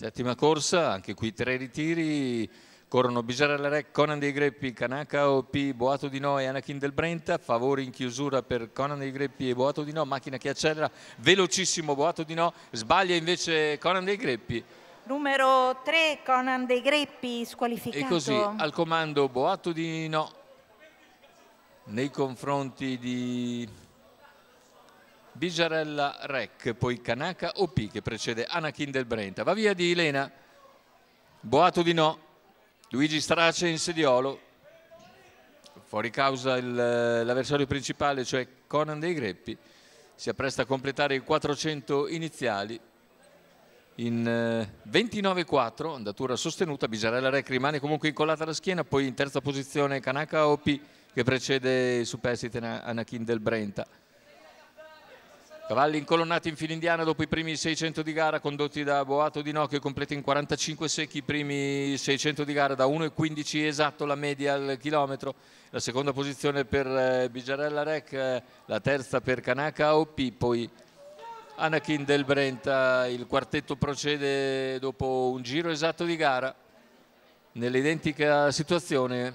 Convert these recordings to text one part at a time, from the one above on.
Settima corsa, anche qui tre ritiri, corrono Bisarella Rec, Conan dei Greppi, Kanaka OP, Boato di No e Anakin del Brenta, favori in chiusura per Conan dei Greppi e Boato di No, macchina che accelera, velocissimo Boato di No, sbaglia invece Conan dei Greppi. Numero 3 Conan dei Greppi squalificato. E così al comando Boato di No nei confronti di Bigiarella Rec, poi Kanaka OP che precede Anakin del Brenta. Va via di Elena, Boato di no, Luigi Strace in sediolo, fuori causa eh, l'avversario principale, cioè Conan dei Greppi, si appresta a completare i 400 iniziali in 29-4, eh, andatura sostenuta, Bijarella Rec rimane comunque incollata alla schiena, poi in terza posizione Kanaka OP che precede il superstite Anakin del Brenta. Cavalli incolonnati in fila indiana dopo i primi 600 di gara condotti da Boato Di Nocchio completi in 45 secchi i primi 600 di gara da 1,15 esatto la media al chilometro la seconda posizione per eh, Bigiarella Rec eh, la terza per Kanaka Oppi poi Anakin del Brenta eh, il quartetto procede dopo un giro esatto di gara nell'identica situazione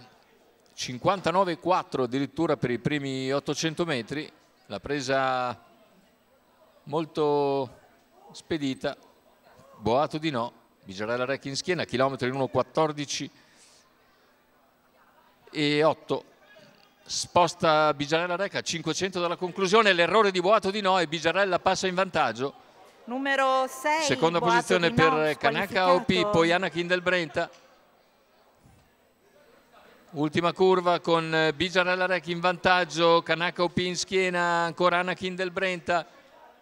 59,4 addirittura per i primi 800 metri la presa molto spedita, Boato di no, Bigiarella Recchi in schiena, chilometro in 1.14 e 8 sposta Bigiarella a 500 dalla conclusione, l'errore di Boato di no e Bigiarella passa in vantaggio. Numero 6. Seconda Boato posizione no, per Kanaka OP, poi Anna Kindelbrenta. Ultima curva con Bigiarella Reca in vantaggio, Kanaka OP in schiena, ancora del Brenta.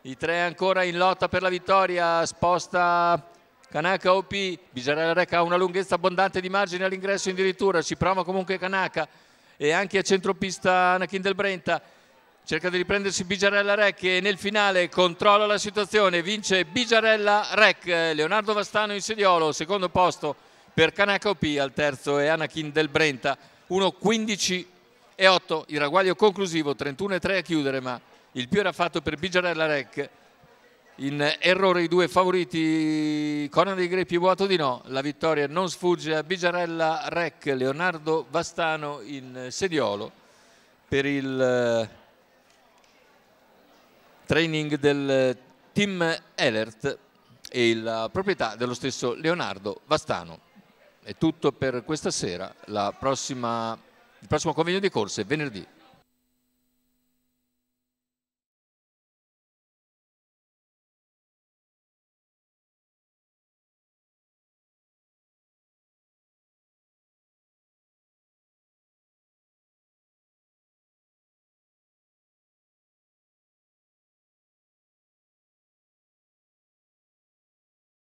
I tre ancora in lotta per la vittoria, sposta Kanaka OP, Biserarec ha una lunghezza abbondante di margine all'ingresso addirittura, ci prova comunque Kanaka e anche a centropista Anakin del Brenta. Cerca di riprendersi Bigiarella Rec e nel finale controlla la situazione, vince Bigiarella Rec, Leonardo Vastano in sediolo, secondo posto per Kanaka OP, al terzo è Anakin del Brenta, 1-15 e 8, il raguaglio conclusivo, 31 3 a chiudere ma il più era fatto per Bigiarella Rec in errore i due favoriti Conan dei Greppi vuoto di no la vittoria non sfugge a Bigiarella Rec Leonardo Vastano in sediolo per il eh, training del team Elert e la proprietà dello stesso Leonardo Vastano è tutto per questa sera la prossima, il prossimo convegno di corse è venerdì